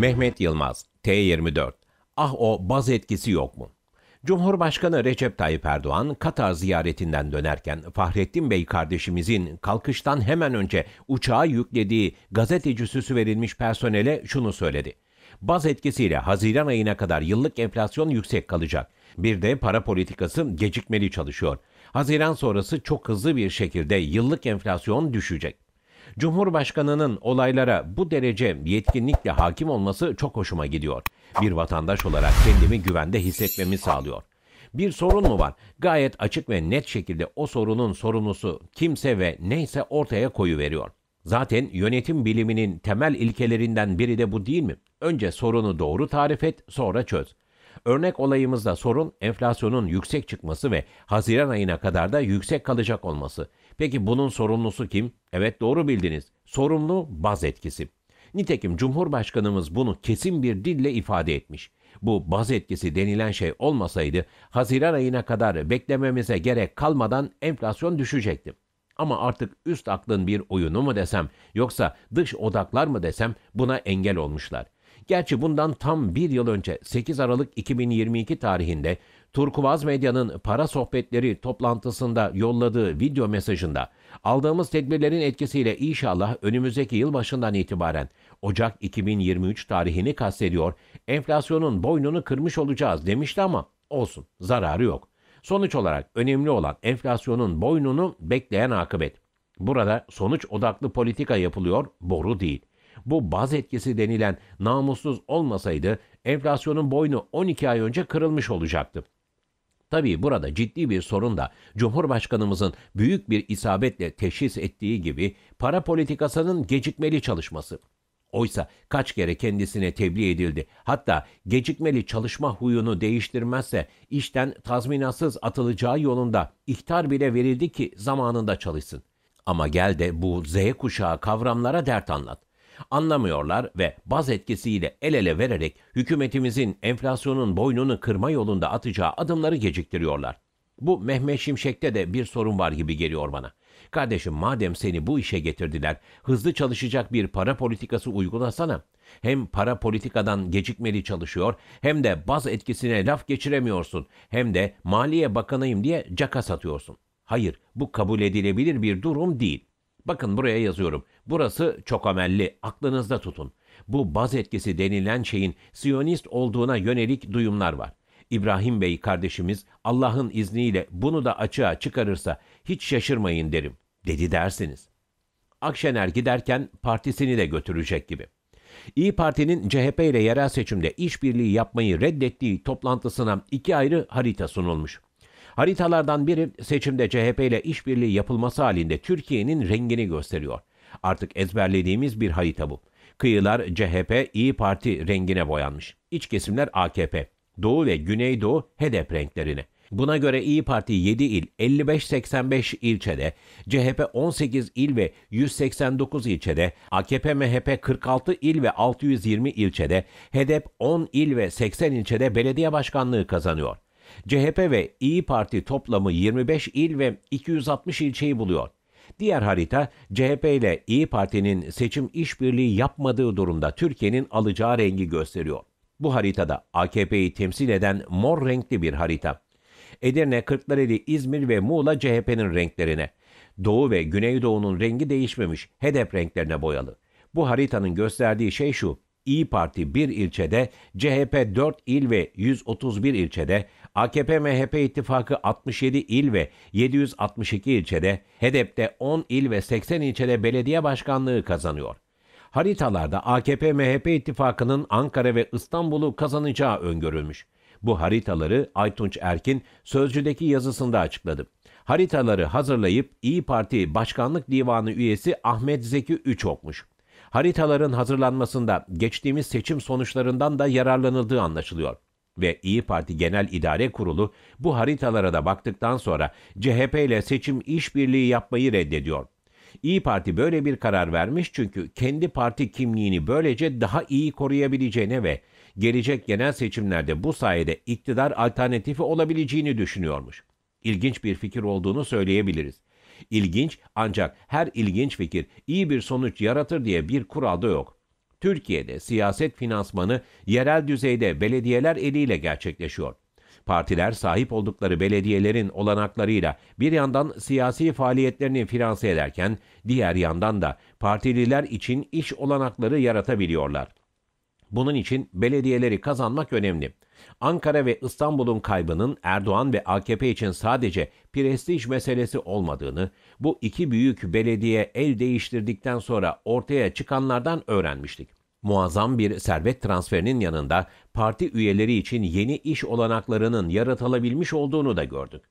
Mehmet Yılmaz, T24. Ah o baz etkisi yok mu? Cumhurbaşkanı Recep Tayyip Erdoğan Katar ziyaretinden dönerken Fahrettin Bey kardeşimizin kalkıştan hemen önce uçağa yüklediği gazeteci süsü verilmiş personele şunu söyledi. Baz etkisiyle Haziran ayına kadar yıllık enflasyon yüksek kalacak. Bir de para politikası gecikmeli çalışıyor. Haziran sonrası çok hızlı bir şekilde yıllık enflasyon düşecek. Cumhurbaşkanının olaylara bu derece yetkinlikle hakim olması çok hoşuma gidiyor. Bir vatandaş olarak kendimi güvende hissetmemi sağlıyor. Bir sorun mu var? Gayet açık ve net şekilde o sorunun sorumlusu kimse ve neyse ortaya koyu veriyor. Zaten yönetim biliminin temel ilkelerinden biri de bu değil mi? Önce sorunu doğru tarif et, sonra çöz. Örnek olayımızda sorun enflasyonun yüksek çıkması ve Haziran ayına kadar da yüksek kalacak olması. Peki bunun sorumlusu kim? Evet doğru bildiniz. Sorumlu baz etkisi. Nitekim Cumhurbaşkanımız bunu kesin bir dille ifade etmiş. Bu baz etkisi denilen şey olmasaydı Haziran ayına kadar beklememize gerek kalmadan enflasyon düşecekti. Ama artık üst aklın bir oyunu mu desem yoksa dış odaklar mı desem buna engel olmuşlar. Gerçi bundan tam bir yıl önce 8 Aralık 2022 tarihinde Turkuaz Medya'nın para sohbetleri toplantısında yolladığı video mesajında aldığımız tedbirlerin etkisiyle inşallah önümüzdeki yıl başından itibaren Ocak 2023 tarihini kastediyor, enflasyonun boynunu kırmış olacağız demişti ama olsun zararı yok. Sonuç olarak önemli olan enflasyonun boynunu bekleyen akıbet. Burada sonuç odaklı politika yapılıyor, boru değil. Bu baz etkisi denilen namussuz olmasaydı enflasyonun boynu 12 ay önce kırılmış olacaktı. Tabii burada ciddi bir sorun da Cumhurbaşkanımızın büyük bir isabetle teşhis ettiği gibi para politikasının gecikmeli çalışması. Oysa kaç kere kendisine tebliğ edildi. Hatta gecikmeli çalışma huyunu değiştirmezse işten tazminatsız atılacağı yolunda ihtar bile verildi ki zamanında çalışsın. Ama gel de bu Z kuşağı kavramlara dert anlat. Anlamıyorlar ve baz etkisiyle el ele vererek hükümetimizin enflasyonun boynunu kırma yolunda atacağı adımları geciktiriyorlar. Bu Mehmet Şimşek'te de bir sorun var gibi geliyor bana. Kardeşim madem seni bu işe getirdiler, hızlı çalışacak bir para politikası uygulasana. Hem para politikadan gecikmeli çalışıyor, hem de baz etkisine laf geçiremiyorsun, hem de maliye bakanıyım diye caka satıyorsun. Hayır, bu kabul edilebilir bir durum değil. Bakın buraya yazıyorum. Burası çok amelli, aklınızda tutun. Bu baz etkisi denilen şeyin Siyonist olduğuna yönelik duyumlar var. İbrahim Bey kardeşimiz Allah'ın izniyle bunu da açığa çıkarırsa hiç şaşırmayın derim, dedi dersiniz. Akşener giderken partisini de götürecek gibi. İyi Parti'nin CHP ile yerel seçimde işbirliği yapmayı reddettiği toplantısına iki ayrı harita sunulmuş. Haritalardan biri seçimde CHP ile işbirliği yapılması halinde Türkiye'nin rengini gösteriyor. Artık ezberlediğimiz bir harita bu. Kıyılar CHP, İyi Parti rengine boyanmış. İç kesimler AKP, Doğu ve Güneydoğu HDP renklerine. Buna göre İyi Parti 7 il, 55-85 ilçede, CHP 18 il ve 189 ilçede, AKP MHP 46 il ve 620 ilçede, HDP e e 10 il ve 80 ilçede belediye başkanlığı kazanıyor. CHP ve İyi Parti toplamı 25 il ve 260 ilçeyi buluyor. Diğer harita CHP ile İyi Parti'nin seçim işbirliği yapmadığı durumda Türkiye'nin alacağı rengi gösteriyor. Bu haritada AKP'yi temsil eden mor renkli bir harita. Edirne, Kırklareli, İzmir ve Muğla CHP'nin renklerine. Doğu ve Güneydoğu'nun rengi değişmemiş, hedef renklerine boyalı. Bu haritanın gösterdiği şey şu. İyi Parti bir ilçede, CHP 4 il ve 131 ilçede, AKP-MHP ittifakı 67 il ve 762 ilçede, HEDEP'te 10 il ve 80 ilçede belediye başkanlığı kazanıyor. Haritalarda AKP-MHP ittifakının Ankara ve İstanbul'u kazanacağı öngörülmüş. Bu haritaları Aytunç Erkin Sözcü'deki yazısında açıkladı. Haritaları hazırlayıp İyi Parti Başkanlık Divanı üyesi Ahmet Zeki Üç okmuş. Haritaların hazırlanmasında geçtiğimiz seçim sonuçlarından da yararlanıldığı anlaşılıyor ve İyi Parti Genel İdare Kurulu bu haritalara da baktıktan sonra CHP ile seçim işbirliği yapmayı reddediyor. İyi Parti böyle bir karar vermiş çünkü kendi parti kimliğini böylece daha iyi koruyabileceğine ve gelecek genel seçimlerde bu sayede iktidar alternatifi olabileceğini düşünüyormuş. İlginç bir fikir olduğunu söyleyebiliriz. İlginç ancak her ilginç fikir iyi bir sonuç yaratır diye bir kural da yok. Türkiye'de siyaset finansmanı yerel düzeyde belediyeler eliyle gerçekleşiyor. Partiler sahip oldukları belediyelerin olanaklarıyla bir yandan siyasi faaliyetlerini finanse ederken diğer yandan da partililer için iş olanakları yaratabiliyorlar. Bunun için belediyeleri kazanmak önemli. Ankara ve İstanbul'un kaybının Erdoğan ve AKP için sadece prestij meselesi olmadığını bu iki büyük belediye el değiştirdikten sonra ortaya çıkanlardan öğrenmiştik. Muazzam bir servet transferinin yanında parti üyeleri için yeni iş olanaklarının yaratılabilmiş olduğunu da gördük.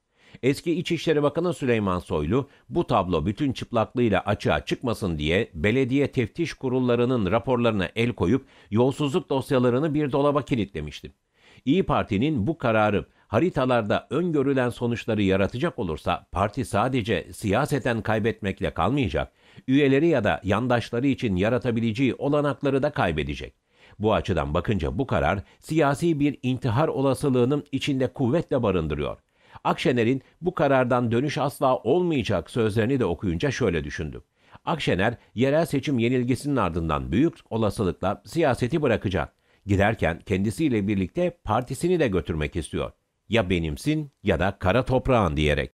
Eski İçişleri Bakanı Süleyman Soylu bu tablo bütün çıplaklığıyla açığa çıkmasın diye belediye teftiş kurullarının raporlarına el koyup yolsuzluk dosyalarını bir dolaba kilitlemişti. İyi Parti'nin bu kararı haritalarda öngörülen sonuçları yaratacak olursa parti sadece siyaseten kaybetmekle kalmayacak, üyeleri ya da yandaşları için yaratabileceği olanakları da kaybedecek. Bu açıdan bakınca bu karar siyasi bir intihar olasılığının içinde kuvvetle barındırıyor. Akşener'in bu karardan dönüş asla olmayacak sözlerini de okuyunca şöyle düşündüm. Akşener yerel seçim yenilgisinin ardından büyük olasılıkla siyaseti bırakacak. Giderken kendisiyle birlikte partisini de götürmek istiyor. Ya benimsin ya da kara toprağın diyerek.